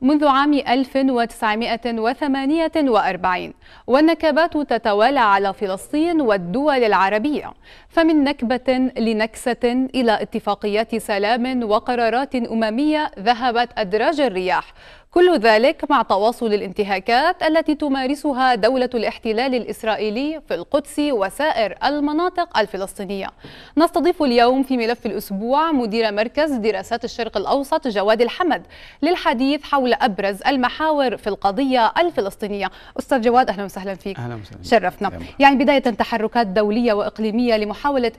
منذ عام 1948 والنكبات تتوالى على فلسطين والدول العربية فمن نكبة لنكسة إلى اتفاقيات سلام وقرارات أممية ذهبت أدراج الرياح كل ذلك مع تواصل الانتهاكات التي تمارسها دولة الاحتلال الإسرائيلي في القدس وسائر المناطق الفلسطينية نستضيف اليوم في ملف الأسبوع مدير مركز دراسات الشرق الأوسط جواد الحمد للحديث حول أبرز المحاور في القضية الفلسطينية أستاذ جواد أهلا وسهلا فيك أهلا وسهلا شرفنا أهلا. يعني بداية تحركات دولية وإقليمية لمحاولة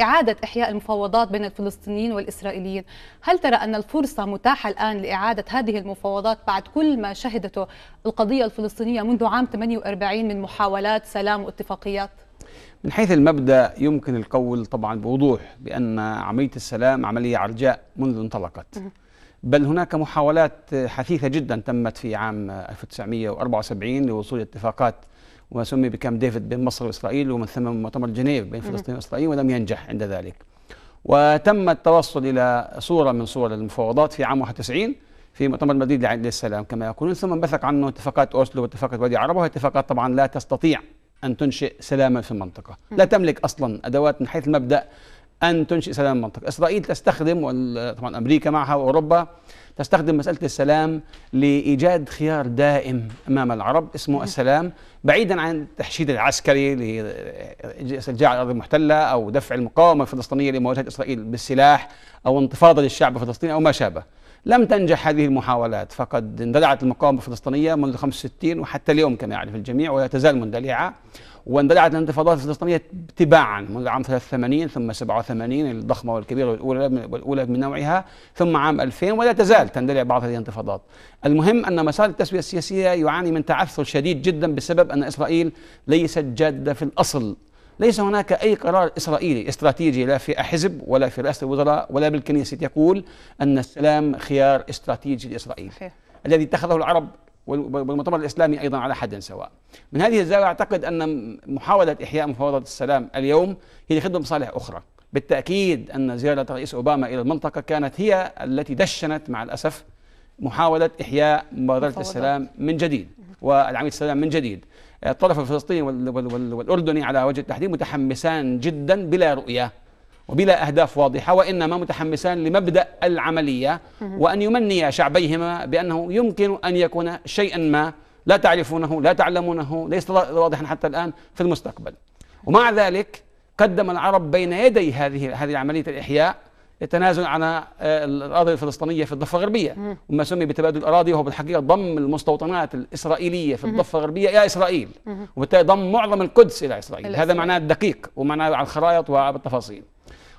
إعادة إحياء المفاوضات بين الفلسطينيين والإسرائيليين هل ترى أن الفرصة متاحة الآن لإعادة هذه المفاوضات الصعوبات بعد كل ما شهدته القضية الفلسطينية منذ عام 48 من محاولات سلام واتفاقيات؟ من حيث المبدأ يمكن القول طبعا بوضوح بأن عملية السلام عملية عرجاء منذ انطلقت بل هناك محاولات حثيثة جدا تمت في عام 1974 لوصول اتفاقات وما سمي بكام ديفيد بين مصر وإسرائيل ومن ثم مؤتمر جنيف بين فلسطين وإسرائيل ولم ينجح عند ذلك وتم التوصل إلى صورة من صور المفاوضات في عام 91 في مؤتمر مدريد للسلام كما يقولون ثم انبثق عنه اتفاقات أوسلو واتفاقات وادي عربة وهي اتفاقات طبعا لا تستطيع أن تنشئ سلاما في المنطقة لا تملك أصلا أدوات من حيث المبدأ أن تنشئ سلام المنطقة إسرائيل تستخدم طبعا أمريكا معها وأوروبا تستخدم مسألة السلام لإيجاد خيار دائم أمام العرب اسمه السلام بعيدا عن التحشيد العسكري لاسترجاع الأرض المحتلة أو دفع المقاومة الفلسطينية لمواجهة إسرائيل بالسلاح أو انتفاضة للشعب الفلسطيني أو ما شابه لم تنجح هذه المحاولات فقد اندلعت المقاومة الفلسطينية منذ 65 وحتى اليوم كما يعرف الجميع ولا تزال مندلعة واندلعت الانتفاضات الفلسطينية تباعا منذ عام 83 ثم 87 الضخمة والكبيرة والأولى والأولى من نوعها ثم عام 2000 ولا تزال تندلع بعض هذه الانتفاضات المهم أن مسار التسوية السياسية يعاني من تعثر شديد جدا بسبب أن إسرائيل ليست جادة في الأصل ليس هناك أي قرار إسرائيلي استراتيجي لا في حزب ولا في رئاسة الوزراء ولا بالكنيسة يقول أن السلام خيار استراتيجي لإسرائيل الذي اتخذه العرب والمؤتمر الإسلامي أيضا على حد سواء من هذه الزاوية أعتقد أن محاولة إحياء مفاوضات السلام اليوم هي لخدمة مصالح أخرى بالتأكيد أن زيارة الرئيس أوباما إلى المنطقة كانت هي التي دشنت مع الأسف محاولة إحياء مبادرة السلام من جديد والعميد السلام من جديد الطرف الفلسطيني والأردني على وجه التحديد متحمسان جدا بلا رؤية وبلا أهداف واضحة وإنما متحمسان لمبدأ العملية وأن يمني شعبيهما بأنه يمكن أن يكون شيئا ما لا تعرفونه لا تعلمونه ليس واضحا حتى الآن في المستقبل ومع ذلك قدم العرب بين يدي هذه هذه عملية الإحياء التنازل عن آه، الأراضي الفلسطينية في الضفة الغربية وما سمي بتبادل الأراضي وهو بالحقيقة ضم المستوطنات الإسرائيلية في الضفة الغربية إلى إسرائيل وبالتالي ضم معظم القدس إلى إسرائيل هذا معناه الدقيق ومعناه على الخرائط وبالتفاصيل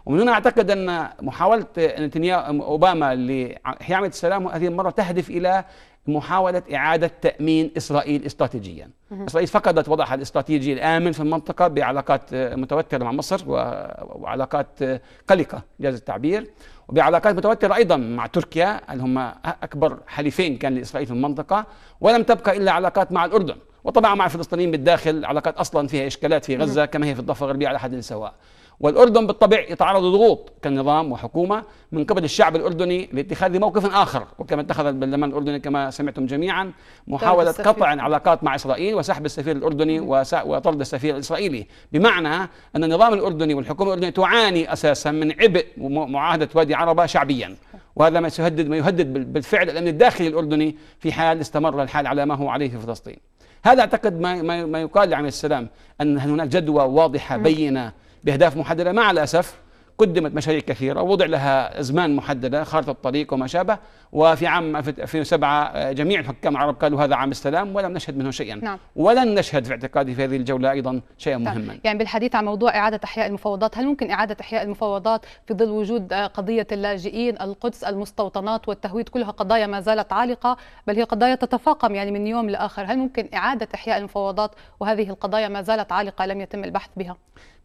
ومن هنا اعتقد ان محاوله نتنياهو اوباما لاحياء السلام هذه المره تهدف الى محاولة إعادة تأمين إسرائيل استراتيجيا إسرائيل فقدت وضعها الاستراتيجي الآمن في المنطقة بعلاقات آه، متوترة مع مصر وعلاقات آه، قلقة جاز التعبير وبعلاقات متوترة أيضا مع تركيا اللي هم أكبر حليفين كان لإسرائيل في المنطقة ولم تبقى إلا علاقات مع الأردن وطبعا مع الفلسطينيين بالداخل علاقات أصلا فيها إشكالات في غزة كما هي في الضفة الغربية على حد سواء والأردن بالطبع يتعرض لضغوط كنظام وحكومة من قبل الشعب الأردني لاتخاذ موقف آخر وكما اتخذ البرلمان الأردني كما سمعتم جميعا محاولة قطع العلاقات مع إسرائيل وسحب السفير الأردني وطرد السفير الإسرائيلي بمعنى أن النظام الأردني والحكومة الأردنية تعاني أساسا من عبء معاهدة وادي عربة شعبيا وهذا ما يهدد ما يهدد بالفعل الأمن الداخلي الأردني في حال استمر الحال على ما هو عليه في فلسطين هذا أعتقد ما, ما يقال لعمل السلام أن هناك جدوى واضحة بينة باهداف محدده مع الاسف قدمت مشاريع كثيرة ووضع لها أزمان محددة خارطة الطريق وما شابه وفي عام 2007 جميع الحكام العرب قالوا هذا عام السلام ولم نشهد منه شيئا نعم. ولن نشهد في اعتقادي في هذه الجولة أيضا شيئا نعم. مهما يعني بالحديث عن موضوع إعادة إحياء المفاوضات هل ممكن إعادة إحياء المفاوضات في ظل وجود قضية اللاجئين القدس المستوطنات والتهويد كلها قضايا ما زالت عالقة بل هي قضايا تتفاقم يعني من يوم لآخر هل ممكن إعادة إحياء المفاوضات وهذه القضايا ما زالت عالقة لم يتم البحث بها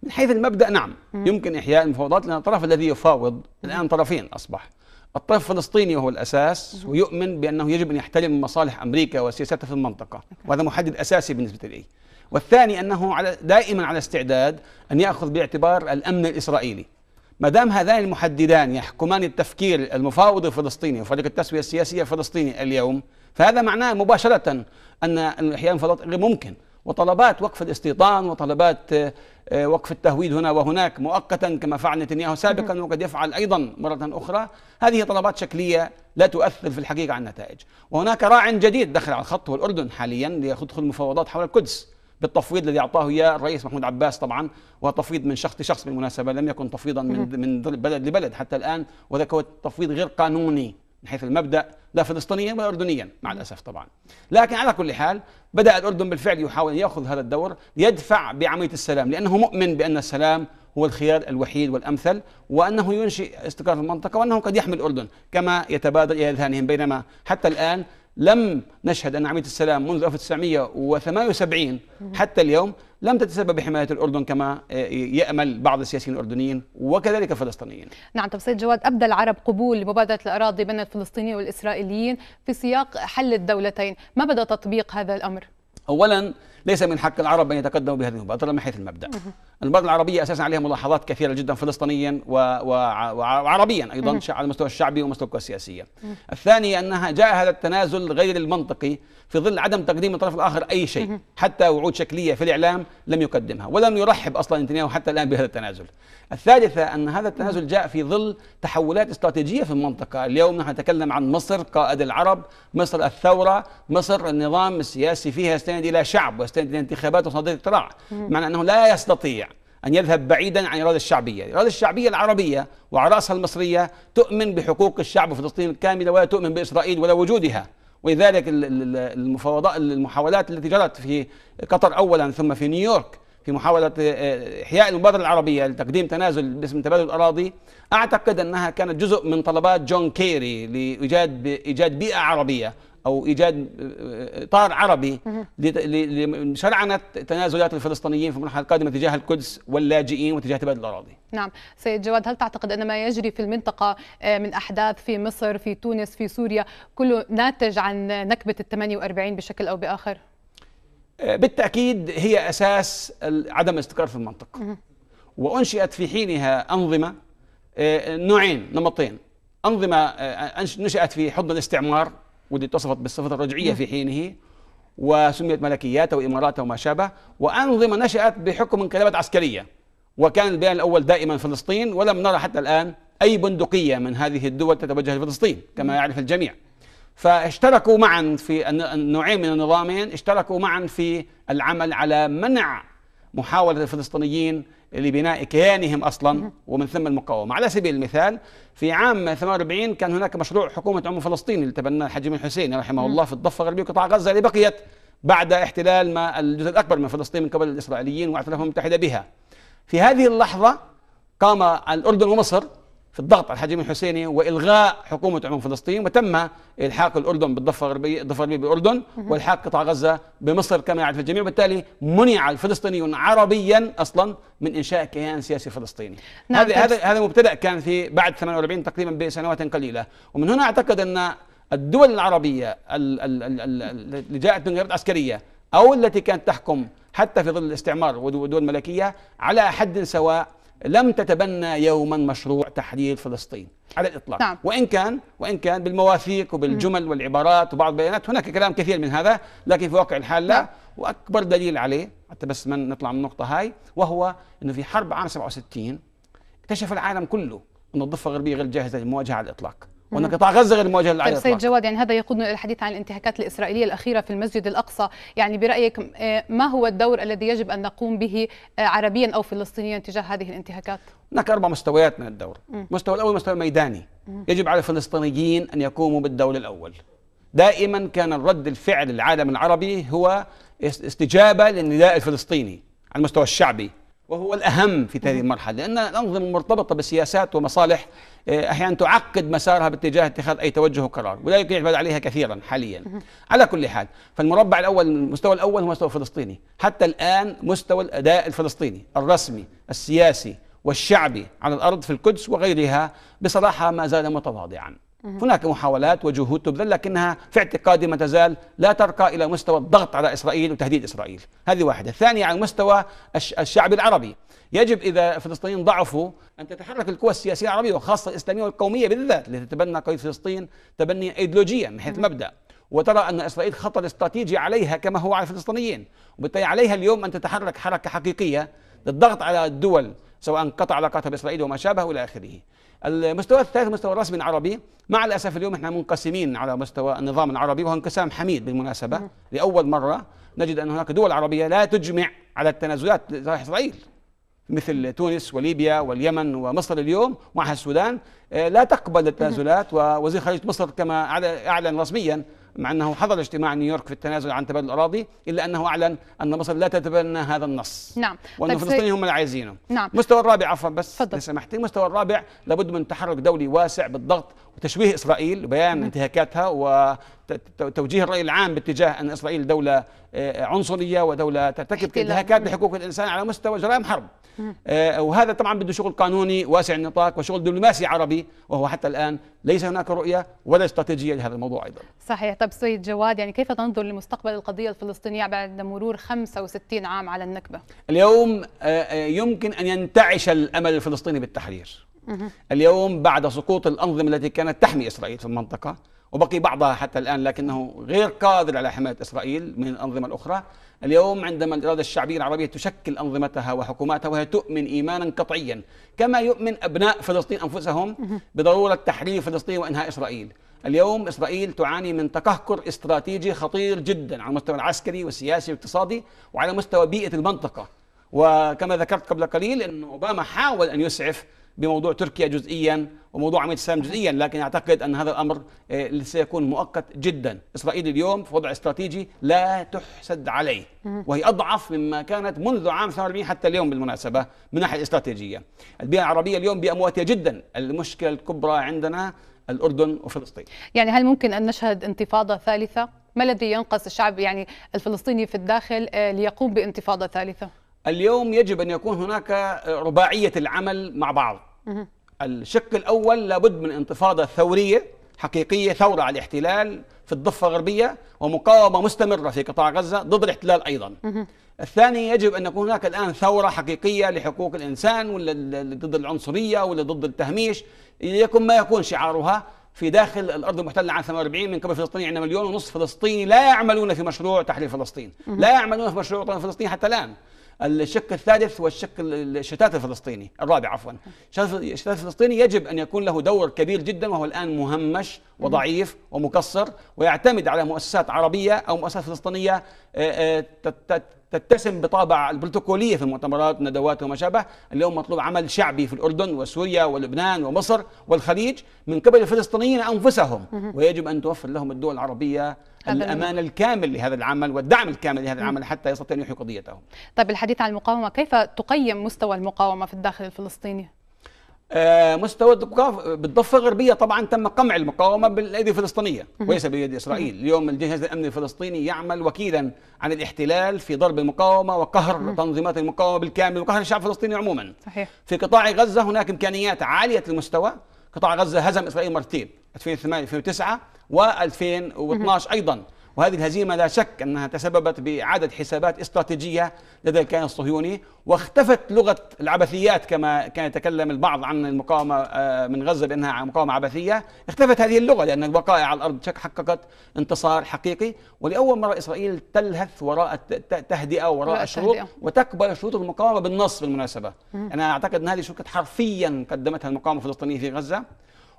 من حيث المبدا نعم يمكن احياء المفاوضات لان الطرف الذي يفاوض الان طرفين اصبح الطرف الفلسطيني هو الاساس ويؤمن بانه يجب ان يحترم مصالح امريكا وسياستها في المنطقه وهذا محدد اساسي بالنسبه لي والثاني انه على دائما على استعداد ان ياخذ باعتبار الامن الاسرائيلي ما دام هذان المحددان يحكمان التفكير المفاوض الفلسطيني وفريق التسويه السياسيه الفلسطيني اليوم فهذا معناه مباشره ان احياء المفاوضات غير ممكن وطلبات وقف الاستيطان وطلبات آه، آه، وقف التهويد هنا وهناك مؤقتا كما فعل نتنياهو سابقا وقد يفعل ايضا مره اخرى هذه طلبات شكليه لا تؤثر في الحقيقه على النتائج وهناك راع جديد دخل على الخط هو الاردن حاليا ليدخل المفاوضات حول القدس بالتفويض الذي اعطاه اياه الرئيس محمود عباس طبعا وتفويض من شخص لشخص بالمناسبه لم يكن تفويضا من من بلد لبلد حتى الان وذلك هو تفويض غير قانوني من حيث المبدا لا فلسطينيا ولا اردنيا مع الاسف طبعا لكن على كل حال بدا الاردن بالفعل يحاول ان ياخذ هذا الدور يدفع بعمليه السلام لانه مؤمن بان السلام هو الخيار الوحيد والامثل وانه ينشئ استقرار في المنطقه وانه قد يحمي الاردن كما يتبادر الى اذهانهم بينما حتى الان لم نشهد أن عملية السلام منذ 1978 حتى اليوم لم تتسبب بحماية الأردن كما يأمل بعض السياسيين الأردنيين وكذلك الفلسطينيين نعم طب سيد جواد أبدى العرب قبول لمبادرة الأراضي بين الفلسطينيين والإسرائيليين في سياق حل الدولتين ما بدأ تطبيق هذا الأمر؟ أولا ليس من حق العرب ان يتقدموا بهذه المبادره من حيث المبدا. المبادره العربيه اساسا عليها ملاحظات كثيره جدا فلسطينيا و... و... وعربيا ايضا على المستوى الشعبي والمستوى السياسي. الثاني انها جاء هذا التنازل غير المنطقي في ظل عدم تقديم الطرف الآخر أي شيء حتى وعود شكلية في الإعلام لم يقدمها ولم يرحب أصلا نتنياهو حتى الآن بهذا التنازل الثالثة أن هذا التنازل جاء في ظل تحولات استراتيجية في المنطقة اليوم نحن نتكلم عن مصر قائد العرب مصر الثورة مصر النظام السياسي فيها يستند إلى شعب ويستند إلى انتخابات وصناديق اقتراع معنى أنه لا يستطيع أن يذهب بعيدا عن الإرادة الشعبية الإرادة الشعبية العربية وعراسها المصرية تؤمن بحقوق الشعب الفلسطيني الكاملة ولا تؤمن بإسرائيل ولا وجودها ولذلك المفاوضات المحاولات التي جرت في قطر اولا ثم في نيويورك في محاولة آه، إحياء المبادرة العربية لتقديم تنازل باسم تبادل الأراضي أعتقد أنها كانت جزء من طلبات جون كيري لإيجاد إيجاد بيئة عربية أو إيجاد آه، آه، إطار عربي لشرعنه تنازلات الفلسطينيين في المرحلة القادمة تجاه القدس واللاجئين وتجاه تبادل الأراضي نعم سيد جواد هل تعتقد أن ما يجري في المنطقة آه، من أحداث في مصر في تونس في سوريا كله ناتج عن نكبة ال 48 بشكل أو بآخر؟ بالتأكيد هي أساس عدم الاستقرار في المنطقة وأنشئت في حينها أنظمة نوعين نمطين أنظمة نشأت في حضن الاستعمار ودي اتصفت بالصفة الرجعية نعم. في حينه وسميت ملكيات او امارات او ما شابه وأنظمة نشأت بحكم انقلابات عسكرية وكان البيان الأول دائما فلسطين ولم نرى حتى الآن أي بندقية من هذه الدول تتوجه لفلسطين كما نعم. يعرف الجميع فاشتركوا معا في النوعين من النظامين اشتركوا معا في العمل على منع محاولة الفلسطينيين لبناء كيانهم أصلا ومن ثم المقاومة على سبيل المثال في عام 48 كان هناك مشروع حكومة عم فلسطين اللي تبناه الحاج من حسين رحمه الله في الضفة الغربية وقطاع غزة اللي بقيت بعد احتلال ما الجزء الأكبر من فلسطين من قبل الإسرائيليين واعتلافهم المتحدة بها في هذه اللحظة قام الأردن ومصر في الضغط على الحجم الحسيني والغاء حكومه عموم فلسطين وتم الحاق الاردن بالضفه الغربيه الضفه الغربيه بالاردن والحاق قطاع غزه بمصر كما يعرف الجميع وبالتالي منع الفلسطينيون عربيا اصلا من انشاء كيان سياسي فلسطيني نعم هذا هذا هذا مبتدا كان في بعد 48 تقريبا بسنوات قليله ومن هنا اعتقد ان الدول العربيه اللي جاءت من غيرات عسكريه او التي كانت تحكم حتى في ظل الاستعمار ودول الملكيه على حد سواء لم تتبنى يوما مشروع تحرير فلسطين على الاطلاق نعم. وان كان وان كان بالمواثيق وبالجمل والعبارات وبعض البيانات هناك كلام كثير من هذا لكن في واقع الحال لا نعم. واكبر دليل عليه حتى بس ما نطلع من النقطه هاي وهو انه في حرب عام 67 اكتشف العالم كله ان الضفه الغربيه غير جاهزه للمواجهه على الاطلاق وان نعم. قطاع غزه غير مواجهه اللي طيب سيد جواد يعني هذا يقودنا الى الحديث عن الانتهاكات الاسرائيليه الاخيره في المسجد الاقصى يعني برايك آه، ما هو الدور الذي يجب ان نقوم به آه، عربيا او فلسطينيا تجاه هذه الانتهاكات هناك اربع مستويات من الدور المستوى الاول مستوى ميداني يجب على الفلسطينيين ان يقوموا بالدور الاول دائما كان رد الفعل العالم العربي هو استجابه للنداء الفلسطيني على المستوى الشعبي وهو الأهم في هذه المرحلة لأن الأنظمة مرتبطة بسياسات ومصالح آه، أحيانا تعقد مسارها باتجاه اتخاذ أي توجه وقرار وذلك يعتمد عليها كثيرا حاليا على كل حال فالمربع الأول المستوى الأول هو المستوى الفلسطيني حتى الآن مستوى الأداء الفلسطيني الرسمي السياسي والشعبي على الأرض في القدس وغيرها بصراحة ما زال متواضعا هناك محاولات وجهود تبذل لكنها في اعتقادي ما تزال لا ترقى الى مستوى الضغط على اسرائيل وتهديد اسرائيل، هذه واحده، الثانيه على مستوى الشعب العربي، يجب اذا الفلسطينيين ضعفوا ان تتحرك القوى السياسيه العربية وخاصه الاسلاميه والقوميه بالذات التي تتبنى قضيه فلسطين تبنيا ايديولوجيا من حيث المبدا، وترى ان اسرائيل خطر استراتيجي عليها كما هو على الفلسطينيين، وبالتالي عليها اليوم ان تتحرك حركه حقيقيه للضغط على الدول سواء انقطع علاقاتها باسرائيل وما شابه الى اخره. المستوى الثالث مستوى الرسمي العربي مع الاسف اليوم احنا منقسمين على مستوى النظام العربي وهو انقسام حميد بالمناسبه نعم. لاول مره نجد ان هناك دول عربيه لا تجمع على التنازلات لصالح اسرائيل مثل تونس وليبيا واليمن ومصر اليوم معها السودان آه، لا تقبل التنازلات نعم. ووزير خارجيه مصر كما اعلن رسميا مع أنه حضر اجتماع نيويورك في التنازل عن تبادل الأراضي إلا أنه أعلن أن مصر لا تتبنى هذا النص نعم وأن طيب، الفلسطينيين هم اللي عايزينه نعم المستوى الرابع عفوا بس لو سمحتي المستوى الرابع لابد من تحرك دولي واسع بالضغط وتشويه إسرائيل وبيان انتهاكاتها وتوجيه الرأي العام باتجاه أن إسرائيل دولة آه، عنصرية ودولة ترتكب انتهاكات لحقوق الإنسان على مستوى جرائم حرب آه، وهذا طبعا بده شغل قانوني واسع النطاق وشغل دبلوماسي عربي وهو حتى الآن ليس هناك رؤية ولا استراتيجية لهذا الموضوع أيضا صحيح طب سيد جواد يعني كيف تنظر لمستقبل القضية الفلسطينية بعد مرور 65 عام على النكبة اليوم آه، آه، يمكن أن ينتعش الأمل الفلسطيني بالتحرير اليوم بعد سقوط الأنظمة التي كانت تحمي إسرائيل في المنطقة وبقي بعضها حتى الآن لكنه غير قادر على حماية إسرائيل من الأنظمة الأخرى اليوم عندما الإرادة الشعبية العربية تشكل أنظمتها وحكوماتها وهي تؤمن إيمانا قطعيا كما يؤمن أبناء فلسطين أنفسهم بضرورة تحرير فلسطين وإنهاء إسرائيل اليوم إسرائيل تعاني من تكهكر استراتيجي خطير جدا على المستوى العسكري والسياسي والاقتصادي وعلى مستوى بيئة المنطقة وكما ذكرت قبل قليل أن أوباما حاول أن يسعف بموضوع تركيا جزئيا وموضوع عمليه السلام جزئيا لكن اعتقد ان هذا الامر آه، سيكون مؤقت جدا اسرائيل اليوم في وضع استراتيجي لا تحسد عليه وهي اضعف مما كانت منذ عام 48 حتى اليوم بالمناسبه من ناحيه استراتيجيه البيئه العربيه اليوم بيئه مواتيه جدا المشكله الكبرى عندنا الاردن وفلسطين يعني هل ممكن ان نشهد انتفاضه ثالثه ما الذي ينقص الشعب يعني الفلسطيني في الداخل آه، ليقوم بانتفاضه ثالثه اليوم يجب ان يكون هناك آه، رباعيه العمل مع بعض الشق الأول لابد من انتفاضة ثورية حقيقية ثورة على الاحتلال في الضفة الغربية ومقاومة مستمرة في قطاع غزة ضد الاحتلال أيضا الثاني يجب أن يكون هناك الآن ثورة حقيقية لحقوق الإنسان ولا ضد العنصرية ولا ضد التهميش ليكن ما يكون شعارها في داخل الارض المحتله عام 48 من قبل فلسطين عندنا مليون ونصف فلسطيني لا يعملون في مشروع تحرير فلسطين، لا يعملون في مشروع وطن فلسطين حتى الان، الشق الثالث هو الشق الشتات الفلسطيني الرابع عفوا الشتات الفلسطيني يجب أن يكون له دور كبير جدا وهو الآن مهمش وضعيف ومكسر ويعتمد على مؤسسات عربية أو مؤسسات فلسطينية آه، آه، تتسم بطابع البروتوكوليه في المؤتمرات وندوات وما شابه اليوم مطلوب عمل شعبي في الاردن وسوريا ولبنان ومصر والخليج من قبل الفلسطينيين انفسهم ويجب ان توفر لهم الدول العربيه الامان الكامل لهذا العمل والدعم الكامل لهذا العمل حتى يستطيعوا ان يحيوا قضيتهم. طيب الحديث عن المقاومه كيف تقيم مستوى المقاومه في الداخل الفلسطيني؟ آه، مستوى بالضفه الغربيه طبعا تم قمع المقاومه بالايدي الفلسطينيه وليس بيد اسرائيل، اليوم الجهاز الامني الفلسطيني يعمل وكيلا عن الاحتلال في ضرب المقاومه وقهر تنظيمات المقاومه بالكامل وقهر الشعب الفلسطيني عموما. صحيح. في قطاع غزه هناك امكانيات عاليه المستوى، قطاع غزه هزم اسرائيل مرتين 2008 2009 و2012 ايضا. وهذه الهزيمة لا شك أنها تسببت بإعادة حسابات استراتيجية لدى الكيان الصهيوني واختفت لغة العبثيات كما كان يتكلم البعض عن المقاومة آه، من غزة بأنها مقاومة عبثية اختفت هذه اللغة لأن الوقائع على الأرض حققت انتصار حقيقي ولأول مرة إسرائيل تلهث وراء التهدئة وراء الشروط وتقبل شروط المقاومة بالنص بالمناسبة أنا أعتقد أن هذه شروط حرفيا قدمتها المقاومة الفلسطينية في غزة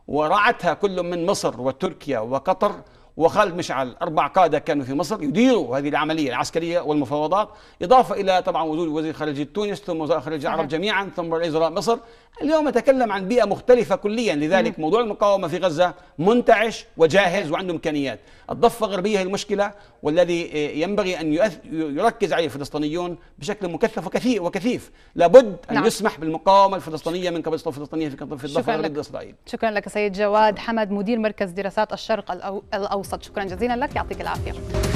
ورعتها كل من مصر وتركيا وقطر وخالد مشعل أربع قادة كانوا في مصر يديروا هذه العملية العسكرية والمفاوضات إضافة إلى طبعا وجود وزير خارجية تونس ثم وزير خارجية العرب جميعا ثم رئيس وزراء مصر اليوم نتكلم عن بيئة مختلفة كليا لذلك مم. موضوع المقاومة في غزة منتعش وجاهز وعنده إمكانيات الضفة الغربية هي المشكلة والذي ينبغي أن يركز عليه الفلسطينيون بشكل مكثف وكثير وكثيف لابد أن نعم. يسمح بالمقاومة الفلسطينية من قبل الفلسطينية في الضفة ضد إسرائيل شكرا لك سيد جواد حمد مدير مركز دراسات الشرق الأوسط شكرا جزيلا لك يعطيك العافية